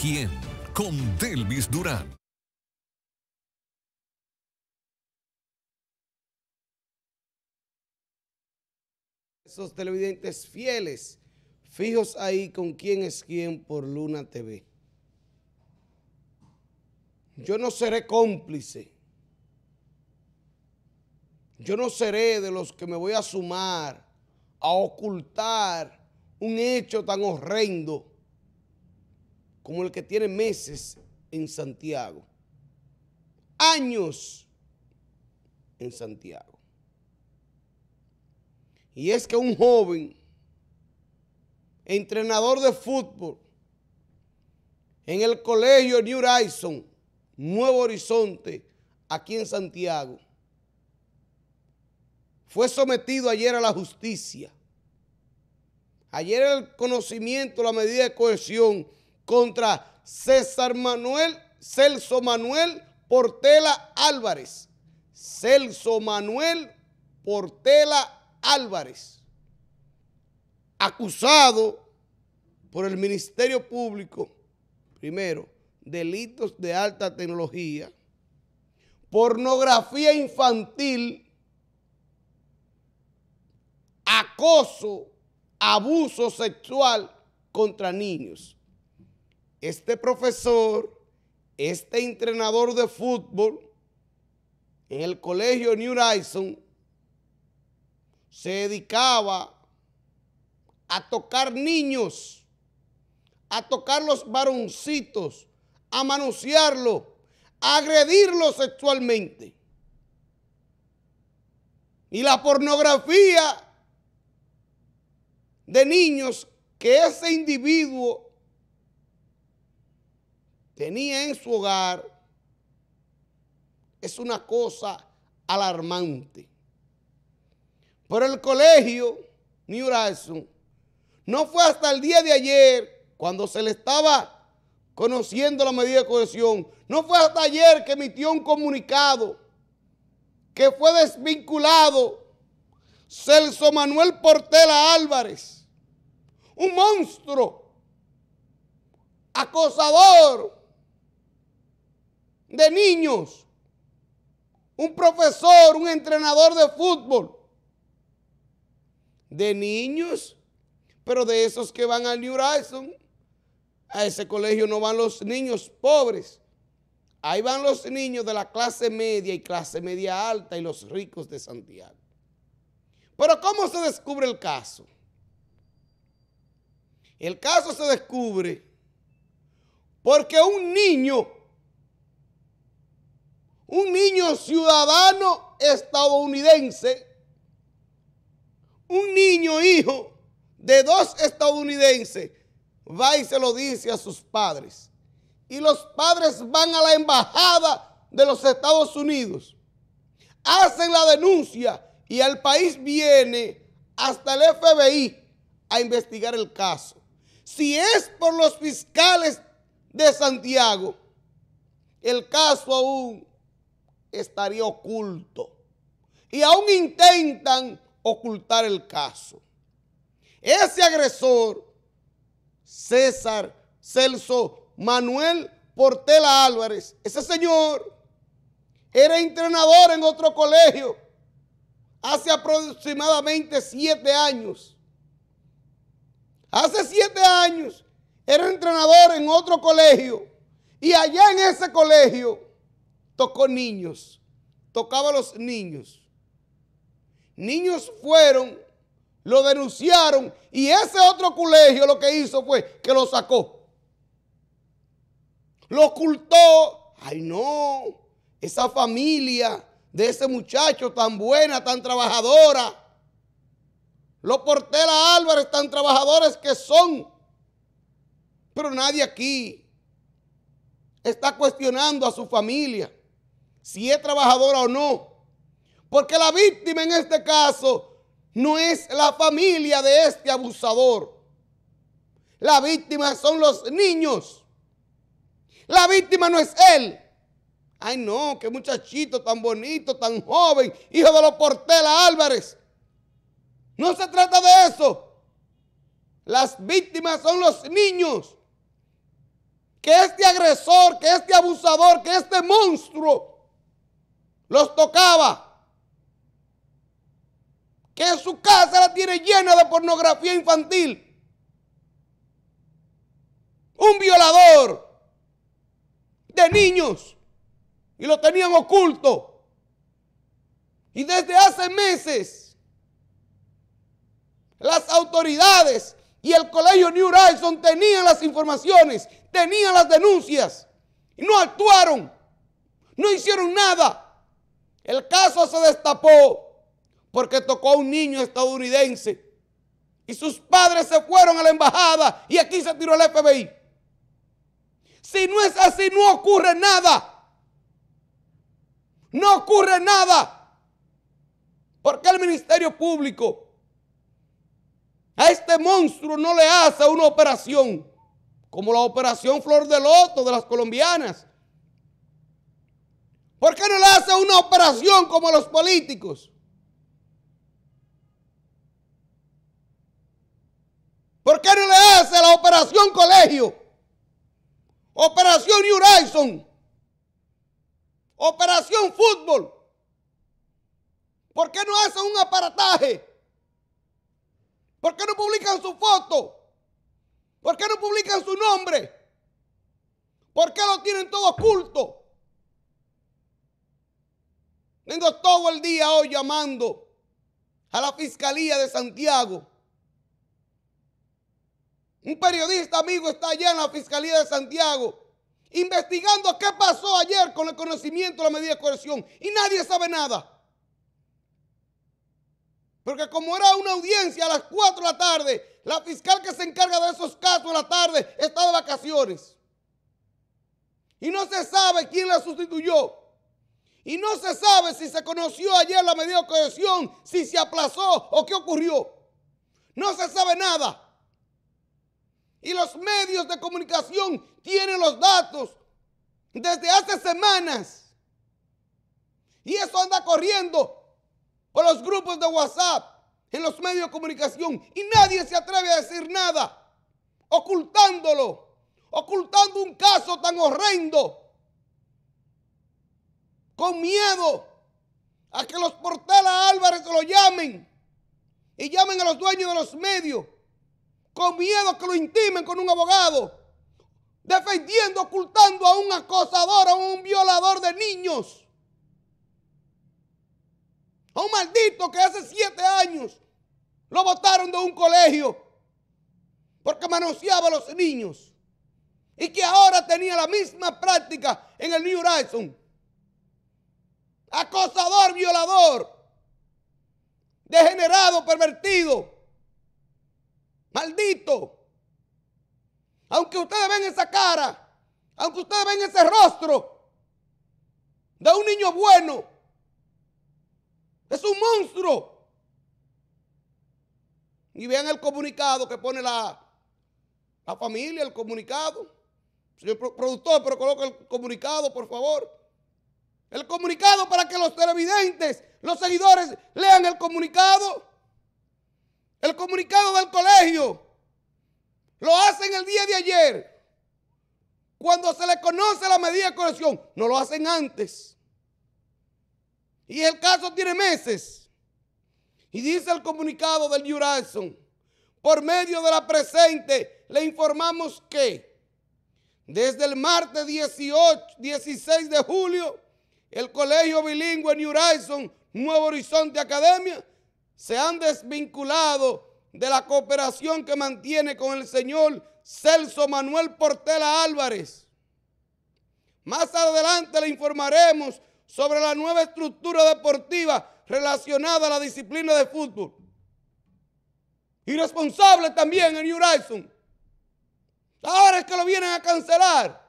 quién con Delvis Durán. Esos televidentes fieles, fijos ahí con quién es quién por Luna TV. Yo no seré cómplice. Yo no seré de los que me voy a sumar a ocultar un hecho tan horrendo como el que tiene meses en Santiago, años en Santiago. Y es que un joven, entrenador de fútbol, en el colegio New Horizon, Nuevo Horizonte, aquí en Santiago, fue sometido ayer a la justicia. Ayer el conocimiento, la medida de cohesión contra César Manuel, Celso Manuel Portela Álvarez. Celso Manuel Portela Álvarez, acusado por el Ministerio Público, primero, delitos de alta tecnología, pornografía infantil, acoso, abuso sexual contra niños este profesor, este entrenador de fútbol en el colegio New Horizon se dedicaba a tocar niños, a tocar los varoncitos, a manosearlos, a agredirlos sexualmente. Y la pornografía de niños que ese individuo tenía en su hogar es una cosa alarmante. Pero el colegio New Horizon... no fue hasta el día de ayer cuando se le estaba conociendo la medida de cohesión. No fue hasta ayer que emitió un comunicado que fue desvinculado Celso Manuel Portela Álvarez, un monstruo, acosador, de niños, un profesor, un entrenador de fútbol, de niños, pero de esos que van al New Horizon, a ese colegio no van los niños pobres. Ahí van los niños de la clase media y clase media alta y los ricos de Santiago. Pero ¿cómo se descubre el caso? El caso se descubre porque un niño un niño ciudadano estadounidense, un niño hijo de dos estadounidenses, va y se lo dice a sus padres. Y los padres van a la embajada de los Estados Unidos, hacen la denuncia y al país viene hasta el FBI a investigar el caso. Si es por los fiscales de Santiago, el caso aún estaría oculto. Y aún intentan ocultar el caso. Ese agresor, César Celso Manuel Portela Álvarez, ese señor era entrenador en otro colegio hace aproximadamente siete años. Hace siete años era entrenador en otro colegio y allá en ese colegio tocó niños, tocaba a los niños. Niños fueron, lo denunciaron y ese otro colegio lo que hizo fue que lo sacó. Lo ocultó. Ay no, esa familia de ese muchacho tan buena, tan trabajadora. Los Portela Álvarez, tan trabajadores que son. Pero nadie aquí está cuestionando a su familia si es trabajadora o no. Porque la víctima en este caso no es la familia de este abusador. La víctima son los niños. La víctima no es él. Ay no, qué muchachito tan bonito, tan joven, hijo de los Portela Álvarez. No se trata de eso. Las víctimas son los niños. Que este agresor, que este abusador, que este monstruo los tocaba. Que su casa la tiene llena de pornografía infantil. Un violador de niños. Y lo tenían oculto. Y desde hace meses las autoridades y el colegio New Horizons tenían las informaciones, tenían las denuncias. Y no actuaron. No hicieron nada. El caso se destapó porque tocó a un niño estadounidense y sus padres se fueron a la embajada y aquí se tiró el FBI. Si no es así, no ocurre nada. No ocurre nada. Porque el Ministerio Público a este monstruo no le hace una operación como la operación Flor de Loto de las colombianas ¿Por qué no le hace una operación como los políticos? ¿Por qué no le hace la operación colegio? Operación Horizon. Operación fútbol. ¿Por qué no hace un aparataje? ¿Por qué no publican su foto? ¿Por qué no publican su nombre? ¿Por qué lo tienen todo oculto? Vengo todo el día hoy llamando a la Fiscalía de Santiago. Un periodista amigo está allá en la Fiscalía de Santiago investigando qué pasó ayer con el conocimiento de la medida de coerción y nadie sabe nada. Porque como era una audiencia a las 4 de la tarde, la fiscal que se encarga de esos casos a la tarde está de vacaciones. Y no se sabe quién la sustituyó. Y no se sabe si se conoció ayer la medida de cohesión, si se aplazó o qué ocurrió. No se sabe nada. Y los medios de comunicación tienen los datos desde hace semanas. Y eso anda corriendo por los grupos de WhatsApp, en los medios de comunicación. Y nadie se atreve a decir nada, ocultándolo, ocultando un caso tan horrendo con miedo a que los portela Álvarez lo llamen y llamen a los dueños de los medios con miedo a que lo intimen con un abogado, defendiendo, ocultando a un acosador, a un violador de niños, a un maldito que hace siete años lo botaron de un colegio porque manoseaba a los niños y que ahora tenía la misma práctica en el New Horizon acosador, violador, degenerado, pervertido, maldito. Aunque ustedes ven esa cara, aunque ustedes ven ese rostro de un niño bueno, es un monstruo. Y vean el comunicado que pone la, la familia, el comunicado. Señor productor, pero coloca el comunicado, por favor el comunicado para que los televidentes, los seguidores, lean el comunicado. El comunicado del colegio. Lo hacen el día de ayer. Cuando se le conoce la medida de corrección. No lo hacen antes. Y el caso tiene meses. Y dice el comunicado del Jurasson, Por medio de la presente le informamos que desde el martes 18, 16 de julio el Colegio Bilingüe New Horizon, Nuevo Horizonte Academia, se han desvinculado de la cooperación que mantiene con el señor Celso Manuel Portela Álvarez. Más adelante le informaremos sobre la nueva estructura deportiva relacionada a la disciplina de fútbol. Irresponsable también en New Horizon. Ahora es que lo vienen a cancelar.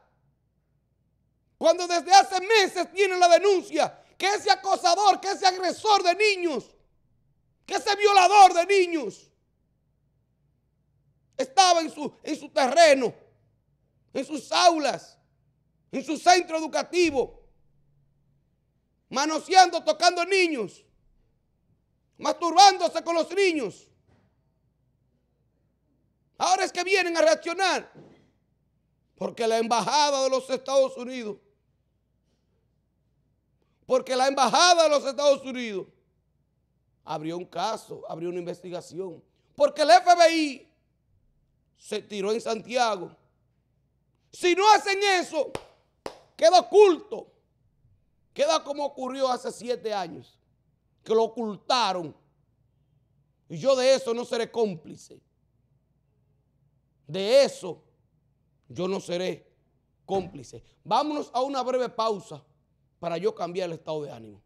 Cuando desde hace meses tienen la denuncia que ese acosador, que ese agresor de niños, que ese violador de niños, estaba en su, en su terreno, en sus aulas, en su centro educativo, manoseando, tocando niños, masturbándose con los niños. Ahora es que vienen a reaccionar. Porque la embajada de los Estados Unidos porque la embajada de los Estados Unidos abrió un caso, abrió una investigación. Porque el FBI se tiró en Santiago. Si no hacen eso, queda oculto. Queda como ocurrió hace siete años, que lo ocultaron. Y yo de eso no seré cómplice. De eso yo no seré cómplice. Vámonos a una breve pausa para yo cambiar el estado de ánimo.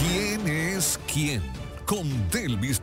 ¿Quién es quién? Con Delvis